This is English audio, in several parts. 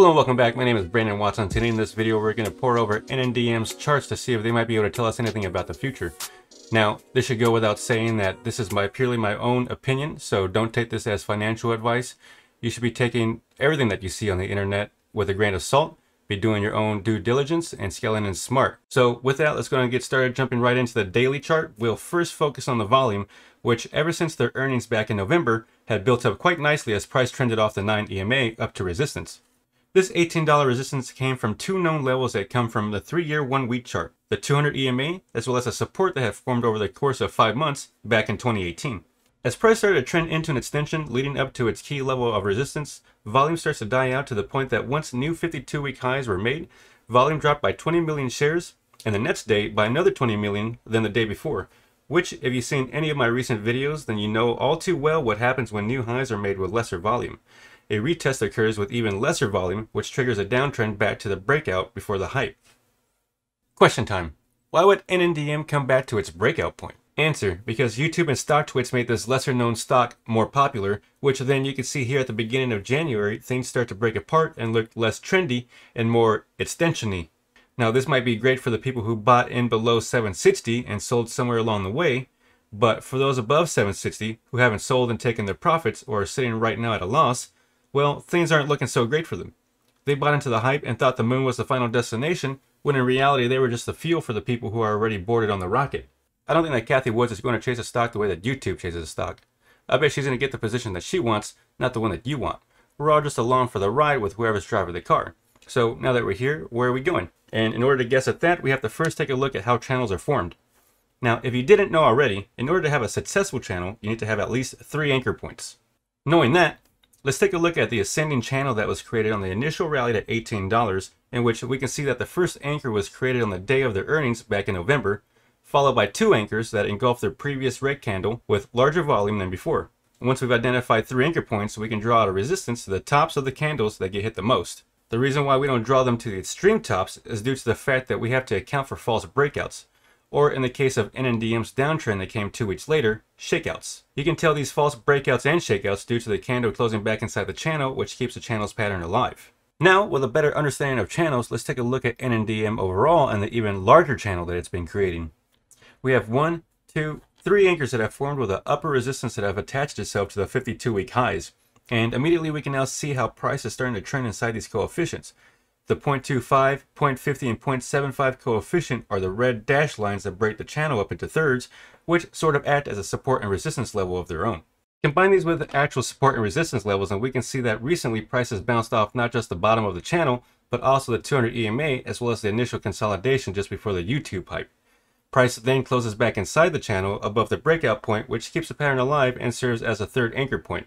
Hello and welcome back, my name is Brandon Watson. Today in this video we're going to pour over NNDM's charts to see if they might be able to tell us anything about the future. Now, this should go without saying that this is my purely my own opinion, so don't take this as financial advice. You should be taking everything that you see on the internet with a grain of salt, be doing your own due diligence, and scaling in smart. So with that, let's go and get started jumping right into the daily chart. We'll first focus on the volume, which ever since their earnings back in November had built up quite nicely as price trended off the 9 EMA up to resistance. This $18 resistance came from two known levels that come from the 3-year 1-week chart, the 200 EMA, as well as a support that had formed over the course of 5 months back in 2018. As price started to trend into an extension leading up to its key level of resistance, volume starts to die out to the point that once new 52-week highs were made, volume dropped by 20 million shares, and the next day by another 20 million than the day before, which, if you've seen any of my recent videos, then you know all too well what happens when new highs are made with lesser volume. A retest occurs with even lesser volume, which triggers a downtrend back to the breakout before the hype. Question time. Why would NNDM come back to its breakout point? Answer, because YouTube and stock tweets made this lesser known stock more popular, which then you can see here at the beginning of January, things start to break apart and look less trendy and more extensiony. Now this might be great for the people who bought in below 760 and sold somewhere along the way, but for those above 760 who haven't sold and taken their profits or are sitting right now at a loss, well, things aren't looking so great for them. They bought into the hype and thought the moon was the final destination, when in reality they were just the fuel for the people who are already boarded on the rocket. I don't think that Kathy Woods is going to chase a stock the way that YouTube chases a stock. I bet she's going to get the position that she wants, not the one that you want. We're all just along for the ride with whoever's driving the car. So now that we're here, where are we going? And in order to guess at that, we have to first take a look at how channels are formed. Now, if you didn't know already, in order to have a successful channel, you need to have at least three anchor points. Knowing that, Let's take a look at the ascending channel that was created on the initial rally to $18, in which we can see that the first anchor was created on the day of the earnings back in November, followed by two anchors that engulfed their previous red candle with larger volume than before. Once we've identified three anchor points, we can draw out a resistance to the tops of the candles that get hit the most. The reason why we don't draw them to the extreme tops is due to the fact that we have to account for false breakouts or in the case of NNDM's downtrend that came two weeks later, shakeouts. You can tell these false breakouts and shakeouts due to the candle closing back inside the channel, which keeps the channel's pattern alive. Now, with a better understanding of channels, let's take a look at NNDM overall and the even larger channel that it's been creating. We have one, two, three anchors that have formed with an upper resistance that have attached itself to the 52-week highs. And immediately we can now see how price is starting to trend inside these coefficients. The 0.25, 0.50, and 0.75 coefficient are the red dashed lines that break the channel up into thirds, which sort of act as a support and resistance level of their own. Combine these with the actual support and resistance levels and we can see that recently prices bounced off not just the bottom of the channel, but also the 200 EMA as well as the initial consolidation just before the YouTube pipe. Price then closes back inside the channel above the breakout point which keeps the pattern alive and serves as a third anchor point.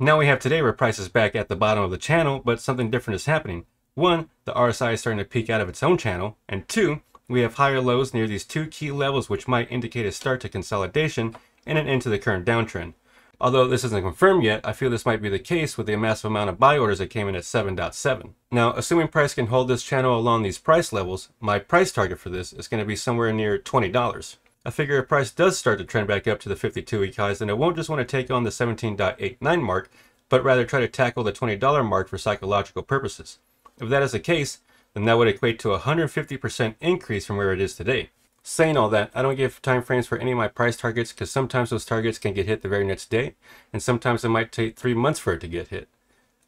Now we have today where price is back at the bottom of the channel, but something different is happening. One, the RSI is starting to peak out of its own channel, and two, we have higher lows near these two key levels which might indicate a start to consolidation and an end to the current downtrend. Although this isn't confirmed yet, I feel this might be the case with the massive amount of buy orders that came in at 7.7. Now, assuming price can hold this channel along these price levels, my price target for this is going to be somewhere near $20. I figure if price does start to trend back up to the 52-week highs, then it won't just want to take on the 17.89 mark, but rather try to tackle the $20 mark for psychological purposes. If that is the case, then that would equate to a 150% increase from where it is today. Saying all that, I don't give time frames for any of my price targets because sometimes those targets can get hit the very next day, and sometimes it might take three months for it to get hit.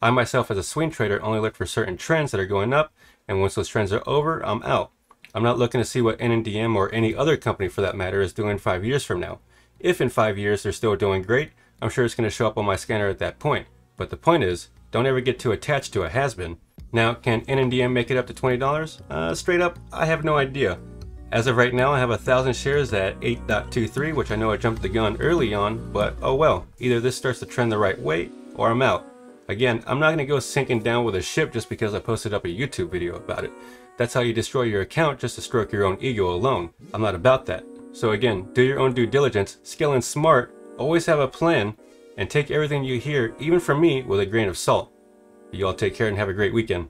I myself as a swing trader only look for certain trends that are going up, and once those trends are over, I'm out. I'm not looking to see what NNDM or any other company for that matter is doing five years from now. If in five years they're still doing great, I'm sure it's going to show up on my scanner at that point. But the point is, don't ever get too attached to a has-been. Now, can NMDM make it up to $20? Uh, straight up, I have no idea. As of right now, I have 1,000 shares at 8.23, which I know I jumped the gun early on, but oh well. Either this starts to trend the right way, or I'm out. Again, I'm not going to go sinking down with a ship just because I posted up a YouTube video about it. That's how you destroy your account just to stroke your own ego alone. I'm not about that. So again, do your own due diligence, skill and smart, always have a plan, and take everything you hear, even from me, with a grain of salt. Y'all take care and have a great weekend.